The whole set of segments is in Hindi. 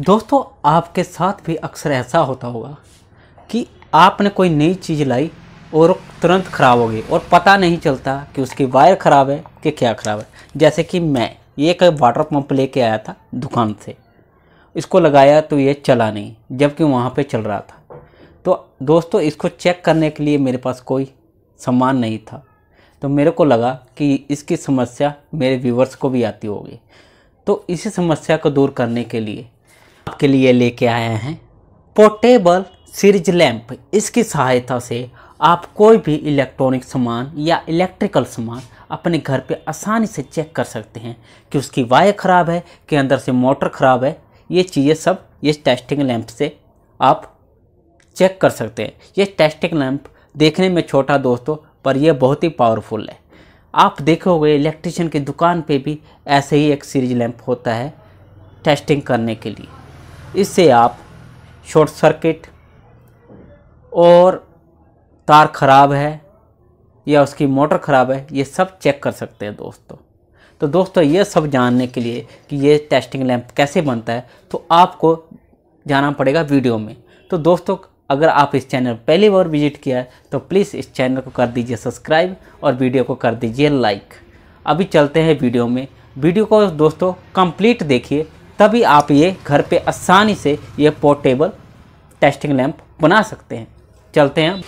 दोस्तों आपके साथ भी अक्सर ऐसा होता होगा कि आपने कोई नई चीज़ लाई और तुरंत ख़राब हो गई और पता नहीं चलता कि उसकी वायर ख़राब है कि क्या ख़राब है जैसे कि मैं ये एक वाटर पम्प लेके आया था दुकान से इसको लगाया तो ये चला नहीं जबकि वहाँ पे चल रहा था तो दोस्तों इसको चेक करने के लिए मेरे पास कोई सामान नहीं था तो मेरे को लगा कि इसकी समस्या मेरे व्यूवर्स को भी आती होगी तो इसी समस्या को दूर करने के लिए आपके लिए लेके आए हैं पोर्टेबल सीरीज लैंप इसकी सहायता से आप कोई भी इलेक्ट्रॉनिक सामान या इलेक्ट्रिकल सामान अपने घर पे आसानी से चेक कर सकते हैं कि उसकी वायर ख़राब है कि अंदर से मोटर ख़राब है ये चीज़ें सब ये टेस्टिंग लैंप से आप चेक कर सकते हैं ये टेस्टिंग लैंप देखने में छोटा दोस्तों पर यह बहुत ही पावरफुल है आप देखोगे इलेक्ट्रिशियन की दुकान पे भी ऐसे ही एक सीरीज लैंप होता है टेस्टिंग करने के लिए इससे आप शॉर्ट सर्किट और तार ख़राब है या उसकी मोटर ख़राब है ये सब चेक कर सकते हैं दोस्तों तो दोस्तों ये सब जानने के लिए कि ये टेस्टिंग लैंप कैसे बनता है तो आपको जाना पड़ेगा वीडियो में तो दोस्तों अगर आप इस चैनल पहली बार विजिट किया है तो प्लीज़ इस चैनल को कर दीजिए सब्सक्राइब और वीडियो को कर दीजिए लाइक अभी चलते हैं वीडियो में वीडियो को दोस्तों कंप्लीट देखिए तभी आप ये घर पे आसानी से ये पोर्टेबल टेस्टिंग लैंप बना सकते हैं चलते हैं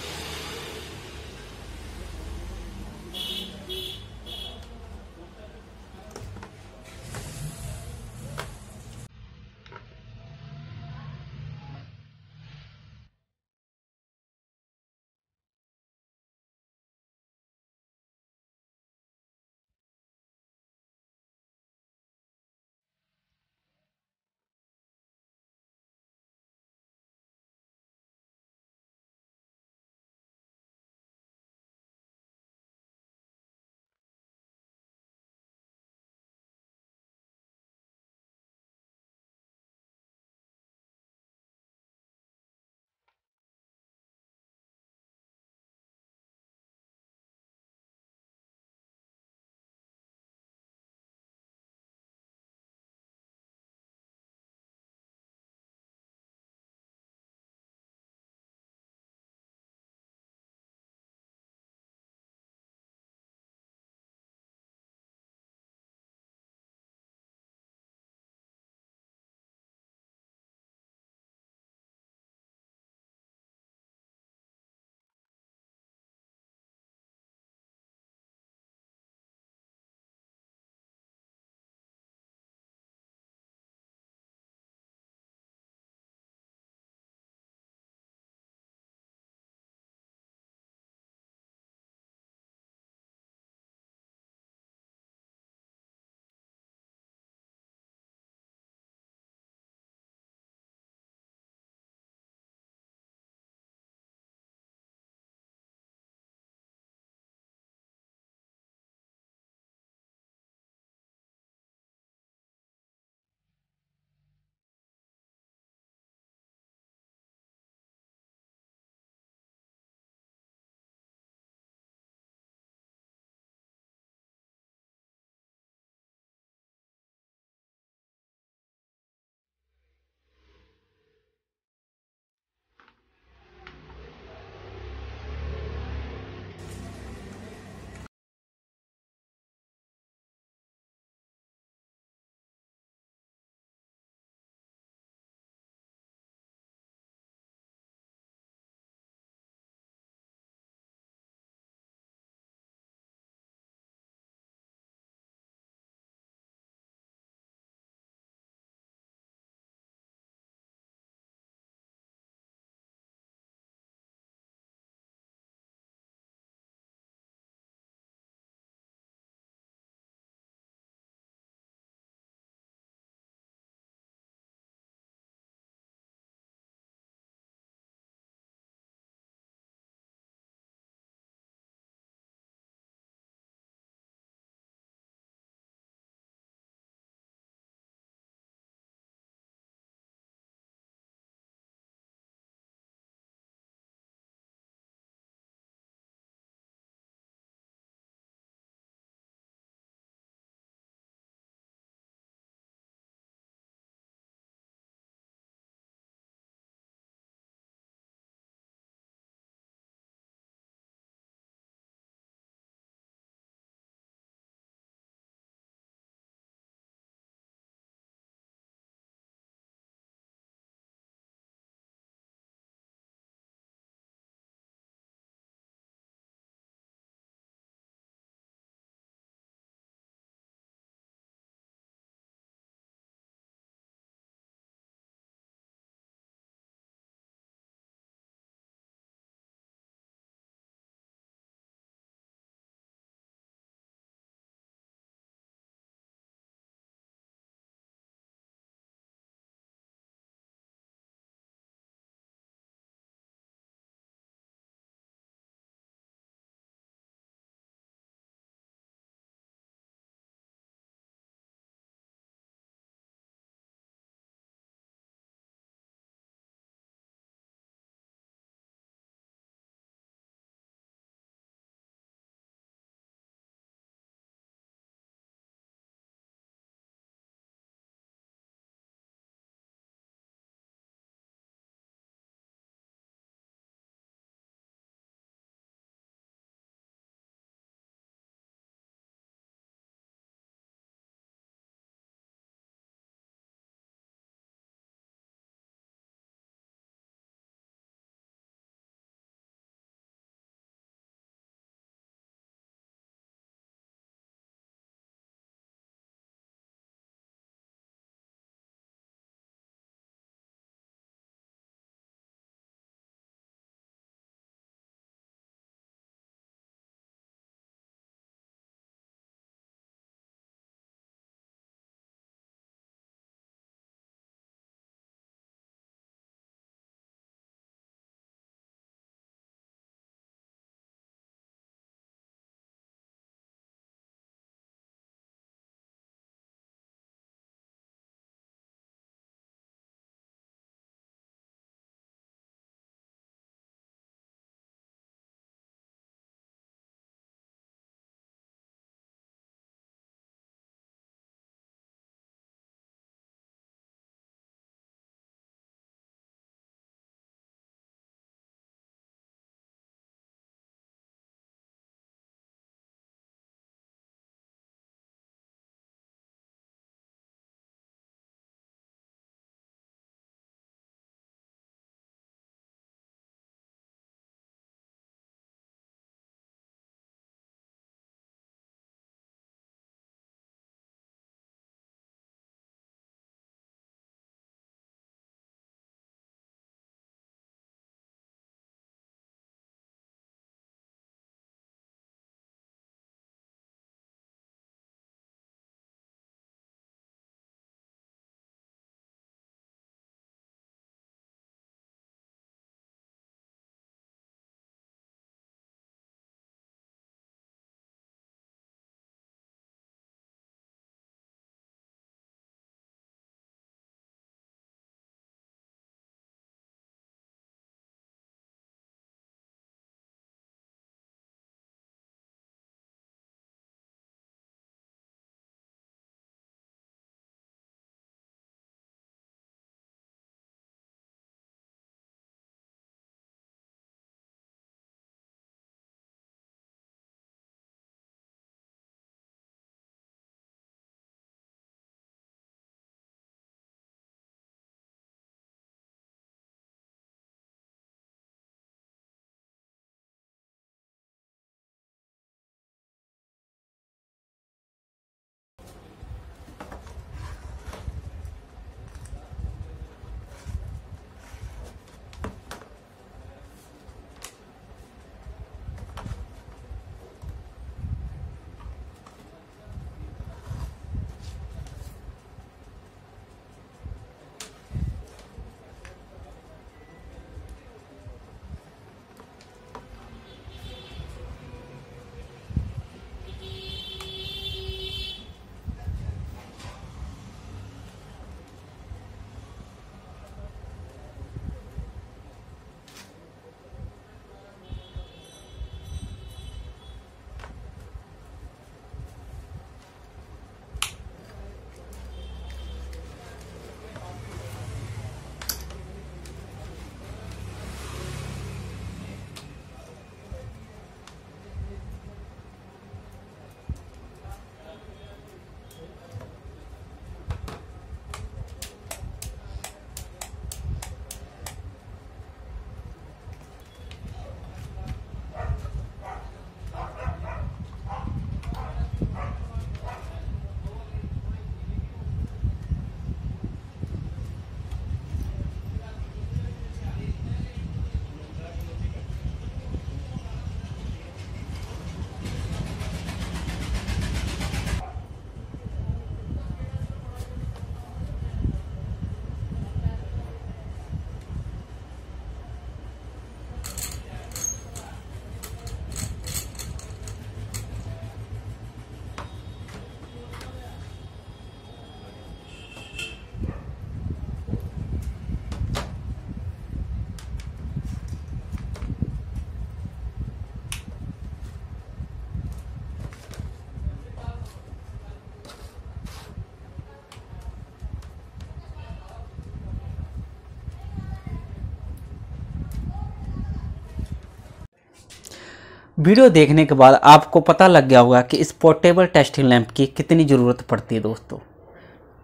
वीडियो देखने के बाद आपको पता लग गया होगा कि इस पोर्टेबल टेस्टिंग लैंप की कितनी ज़रूरत पड़ती है दोस्तों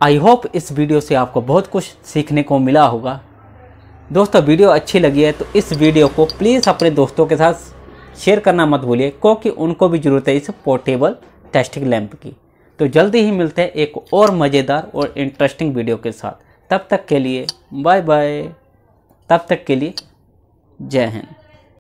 आई होप इस वीडियो से आपको बहुत कुछ सीखने को मिला होगा दोस्तों वीडियो अच्छी लगी है तो इस वीडियो को प्लीज़ अपने दोस्तों के साथ शेयर करना मत भूलिए क्योंकि उनको भी ज़रूरत है इस पोर्टेबल टेस्टिंग लैंप की तो जल्दी ही मिलते हैं एक और मज़ेदार और इंटरेस्टिंग वीडियो के साथ तब तक के लिए बाय बाय तब तक के लिए जय हिंद